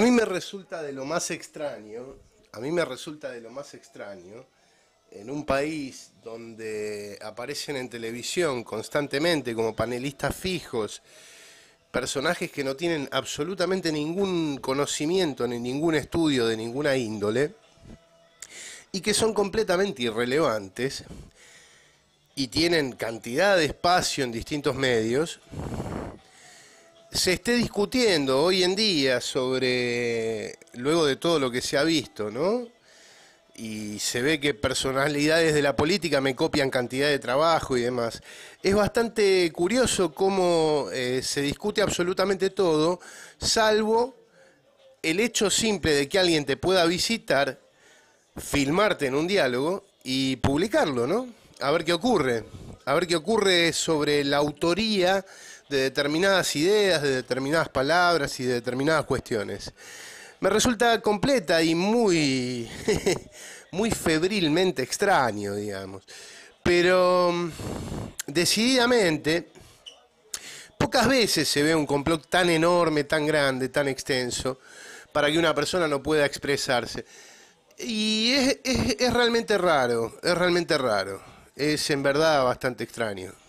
A mí me resulta de lo más extraño, a mí me resulta de lo más extraño, en un país donde aparecen en televisión constantemente como panelistas fijos, personajes que no tienen absolutamente ningún conocimiento ni ningún estudio de ninguna índole y que son completamente irrelevantes y tienen cantidad de espacio en distintos medios, se esté discutiendo hoy en día sobre, luego de todo lo que se ha visto, ¿no? Y se ve que personalidades de la política me copian cantidad de trabajo y demás. Es bastante curioso cómo eh, se discute absolutamente todo, salvo el hecho simple de que alguien te pueda visitar, filmarte en un diálogo y publicarlo, ¿no? A ver qué ocurre, a ver qué ocurre sobre la autoría de determinadas ideas, de determinadas palabras y de determinadas cuestiones. Me resulta completa y muy, muy febrilmente extraño, digamos. Pero mm, decididamente, pocas veces se ve un complot tan enorme, tan grande, tan extenso, para que una persona no pueda expresarse. Y es, es realmente raro, es realmente raro. Es en verdad bastante extraño.